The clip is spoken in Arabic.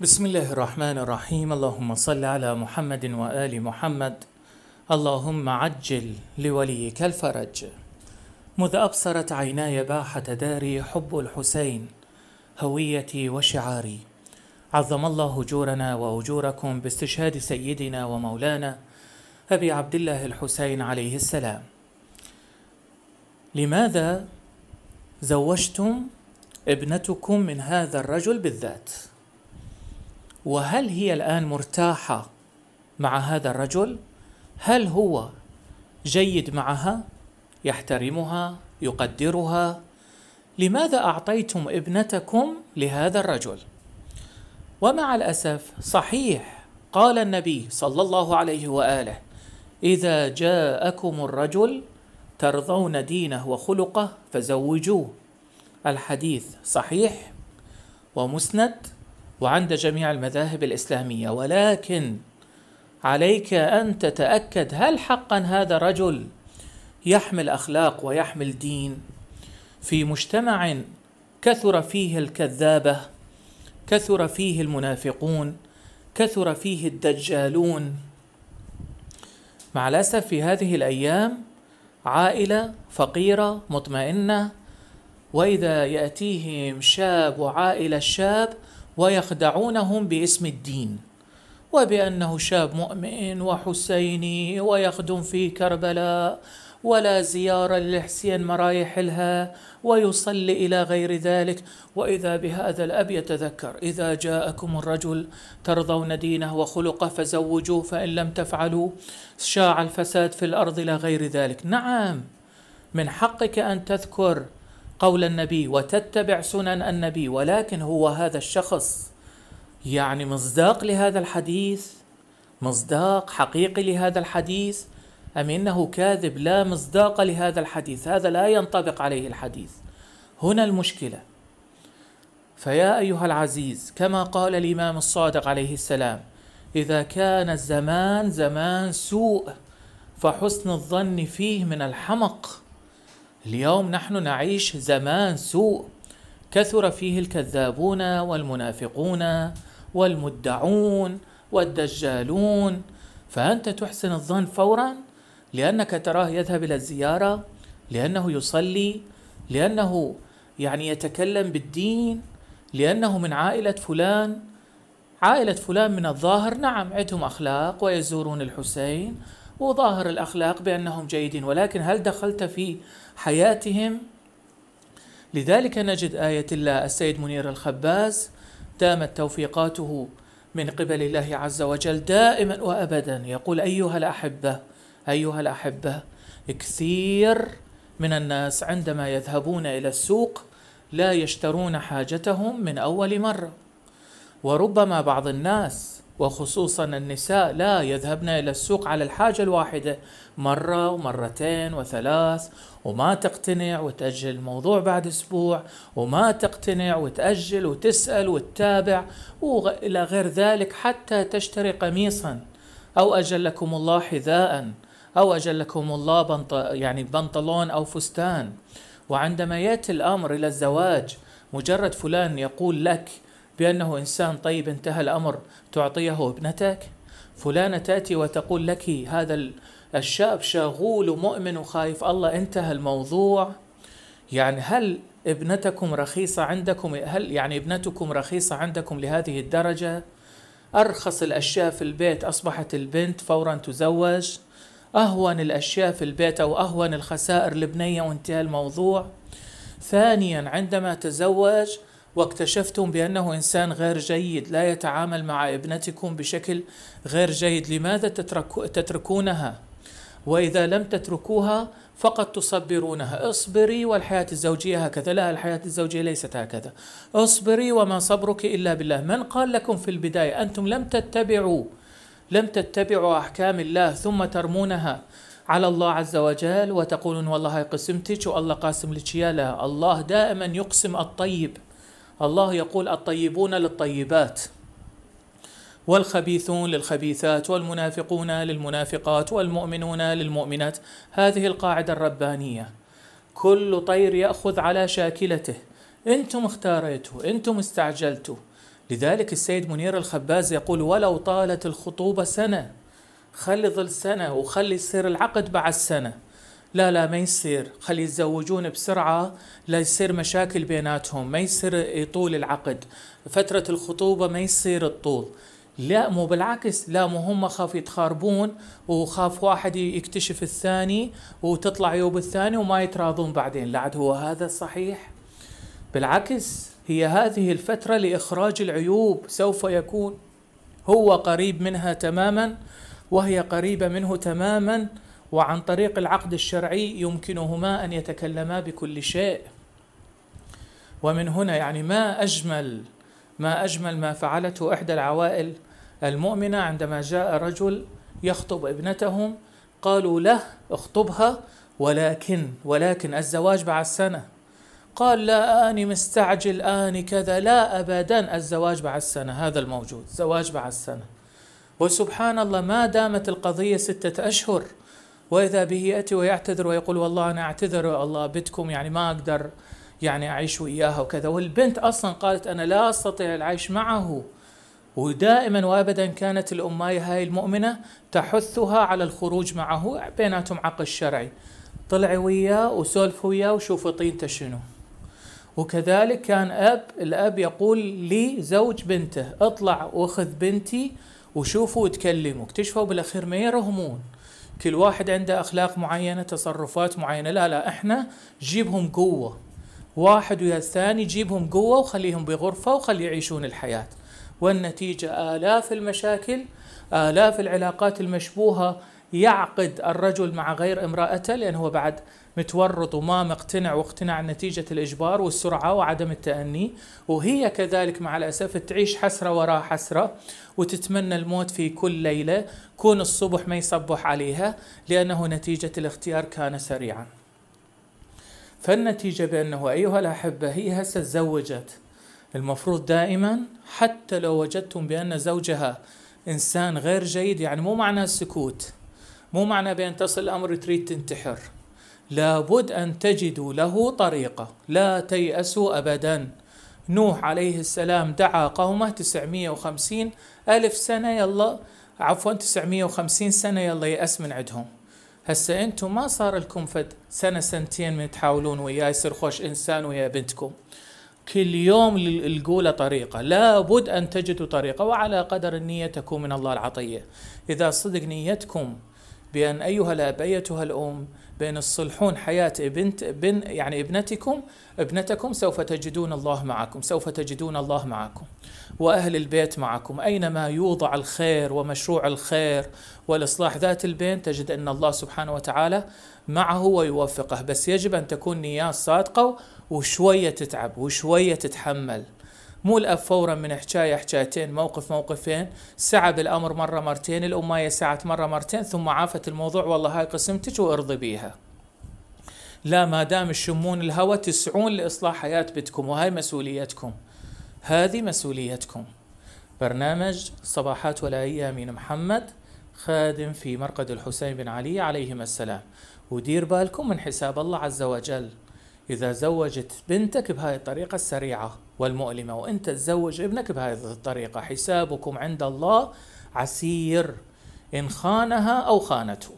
بسم الله الرحمن الرحيم اللهم صل على محمد وآل محمد اللهم عجل لوليك الفرج مذ أبصرت عيناي باحة داري حب الحسين هويتي وشعاري عظم الله أجورنا وأجوركم باستشهاد سيدنا ومولانا أبي عبد الله الحسين عليه السلام لماذا زوجتم ابنتكم من هذا الرجل بالذات؟ وهل هي الآن مرتاحة مع هذا الرجل؟ هل هو جيد معها؟ يحترمها؟ يقدرها؟ لماذا أعطيتم ابنتكم لهذا الرجل؟ ومع الأسف صحيح قال النبي صلى الله عليه وآله إذا جاءكم الرجل ترضون دينه وخلقه فزوجوه الحديث صحيح ومسند وعند جميع المذاهب الإسلامية ولكن عليك أن تتأكد هل حقا هذا رجل يحمل أخلاق ويحمل دين في مجتمع كثر فيه الكذابة كثر فيه المنافقون كثر فيه الدجالون مع الأسف في هذه الأيام عائلة فقيرة مطمئنة وإذا يأتيهم شاب وعائلة الشاب ويخدعونهم باسم الدين وبأنه شاب مؤمن وحسيني ويخدم في كربلاء ولا زيارة للحسين مرايح لها ويصلي إلى غير ذلك وإذا بهذا الأب يتذكر إذا جاءكم الرجل ترضون دينه وخلقه فزوجوه فإن لم تفعلوا شاع الفساد في الأرض إلى غير ذلك نعم من حقك أن تذكر قول النبي وتتبع سنن النبي ولكن هو هذا الشخص يعني مصداق لهذا الحديث مصداق حقيقي لهذا الحديث أم إنه كاذب لا مصداق لهذا الحديث هذا لا ينطبق عليه الحديث هنا المشكلة فيا أيها العزيز كما قال الإمام الصادق عليه السلام إذا كان الزمان زمان سوء فحسن الظن فيه من الحمق اليوم نحن نعيش زمان سوء كثر فيه الكذابون والمنافقون والمدعون والدجالون فأنت تحسن الظن فورا لأنك تراه يذهب إلى الزيارة لأنه يصلي لأنه يعني يتكلم بالدين لأنه من عائلة فلان عائلة فلان من الظاهر نعم عندهم أخلاق ويزورون الحسين وظاهر الأخلاق بأنهم جيدين ولكن هل دخلت في حياتهم لذلك نجد آية الله السيد منير الخباز دامت توفيقاته من قبل الله عز وجل دائما وأبدا يقول أيها الأحبة أيها الأحبة كثير من الناس عندما يذهبون إلى السوق لا يشترون حاجتهم من أول مرة وربما بعض الناس وخصوصا النساء لا يذهبن إلى السوق على الحاجة الواحدة مرة ومرتين وثلاث وما تقتنع وتأجل الموضوع بعد أسبوع وما تقتنع وتأجل وتسأل وتتابع وإلى غير ذلك حتى تشتري قميصا أو أجلكم الله حذاء أو أجلكم الله بنط يعني بنطلون أو فستان وعندما يأتي الأمر إلى الزواج مجرد فلان يقول لك بأنه إنسان طيب انتهى الأمر تعطيه ابنتك فلانة تأتي وتقول لك هذا الشاب شغول ومؤمن وخايف الله انتهى الموضوع يعني هل ابنتكم رخيصة عندكم هل يعني ابنتكم رخيصة عندكم لهذه الدرجة أرخص الأشياء في البيت أصبحت البنت فورا تزوج أهون الأشياء في البيت أو أهون الخسائر البنية وانتهى الموضوع ثانيا عندما تزوج واكتشفتم بأنه إنسان غير جيد لا يتعامل مع ابنتكم بشكل غير جيد لماذا تتركونها وإذا لم تتركوها فقد تصبرونها اصبري والحياة الزوجية هكذا لا الحياة الزوجية ليست هكذا اصبري وما صبرك إلا بالله من قال لكم في البداية أنتم لم تتبعوا لم تتبعوا أحكام الله ثم ترمونها على الله عز وجل وتقولون والله قسمتك والله قاسم لك لا الله دائما يقسم الطيب الله يقول الطيبون للطيبات والخبيثون للخبيثات والمنافقون للمنافقات والمؤمنون للمؤمنات هذه القاعده الربانيه كل طير ياخذ على شاكلته انتم اختاريته انتم استعجلتوا لذلك السيد منير الخباز يقول ولو طالت الخطوبه سنه خلي ظل سنه وخلي يصير العقد بعد سنه لا لا ما يصير خلي يتزوجون بسرعة لا يصير مشاكل بيناتهم ما يصير يطول العقد فترة الخطوبة ما يصير تطول لا مو بالعكس لا مو هم خاف يتخاربون وخاف واحد يكتشف الثاني وتطلع يوب الثاني وما يتراضون بعدين لعد هو هذا صحيح بالعكس هي هذه الفترة لإخراج العيوب سوف يكون هو قريب منها تماما وهي قريبة منه تماما وعن طريق العقد الشرعي يمكنهما ان يتكلما بكل شيء ومن هنا يعني ما اجمل ما اجمل ما فعلته احدى العوائل المؤمنه عندما جاء رجل يخطب ابنتهم قالوا له اخطبها ولكن ولكن الزواج بعد سنه قال لا اني مستعجل اني كذا لا ابدا الزواج بعد سنه هذا الموجود زواج بعد سنه وسبحان الله ما دامت القضيه سته اشهر واذا به ياتي ويعتذر ويقول والله انا اعتذر الله بدكم يعني ما اقدر يعني اعيش وياها وكذا والبنت اصلا قالت انا لا استطيع العيش معه ودائما وابدا كانت الاماي هاي المؤمنه تحثها على الخروج معه بيناتهم عقد شرعي طلعي وياه وسولفوا وياه وشوفوا طينته شنو وكذلك كان اب الاب يقول لزوج بنته اطلع واخذ بنتي وشوفوا وتكلموا اكتشفوا بالاخير ما يرهمون كل واحد عنده اخلاق معينه تصرفات معينه لا لا احنا جيبهم قوه واحد ويا الثاني جيبهم قوه وخليهم بغرفه وخلي يعيشون الحياه والنتيجه الاف المشاكل الاف العلاقات المشبوهه يعقد الرجل مع غير امرأته لأن هو بعد متورط وما مقتنع واقتناع نتيجة الإجبار والسرعة وعدم التأني وهي كذلك مع الأسف تعيش حسرة وراء حسرة وتتمنى الموت في كل ليلة كون الصبح ما يصبح عليها لأنه نتيجة الاختيار كان سريعا فالنتيجة بأنه أيها الأحبة هي هسه تزوجت المفروض دائما حتى لو وجدتم بأن زوجها إنسان غير جيد يعني مو معناه السكوت مو معنى بأن تصل الأمر تريد تنتحر لابد أن تجدوا له طريقة لا تيأسوا أبدا نوح عليه السلام دعا قومه 950 ألف سنة يلا عفوا 950 سنة يلا يأس من عندهم هسا انتم ما صار لكم فد سنة سنتين من تحاولون وياه يصير خوش انسان ويا بنتكم كل يوم القولة طريقة لابد أن تجدوا طريقة وعلى قدر النية تكون من الله العطية إذا صدق نيتكم بأن أيها الأب أيتها الأم بأن تصلحون حياة بنت بن يعني ابنتكم ابنتكم سوف تجدون الله معكم سوف تجدون الله معكم وأهل البيت معكم أينما يوضع الخير ومشروع الخير والإصلاح ذات البين تجد أن الله سبحانه وتعالى معه ويوفقه بس يجب أن تكون نيات صادقة وشوية تتعب وشوية تتحمل مو الاب فورا من حكايه حكايتين موقف موقفين سعى الامر مره مرتين الاميه سعت مره مرتين ثم عافت الموضوع والله هاي قسمتك وارضي بيها لا ما دام الشمون الهوى تسعون لاصلاح حياه بدكم وهاي مسؤوليتكم هذه مسؤوليتكم برنامج صباحات ولا أمين محمد خادم في مرقد الحسين بن علي عليهما السلام ودير بالكم من حساب الله عز وجل إذا زوجت بنتك بهاي الطريقة السريعة والمؤلمة وأنت تزوج ابنك بهاي الطريقة حسابكم عند الله عسير إن خانها أو خانته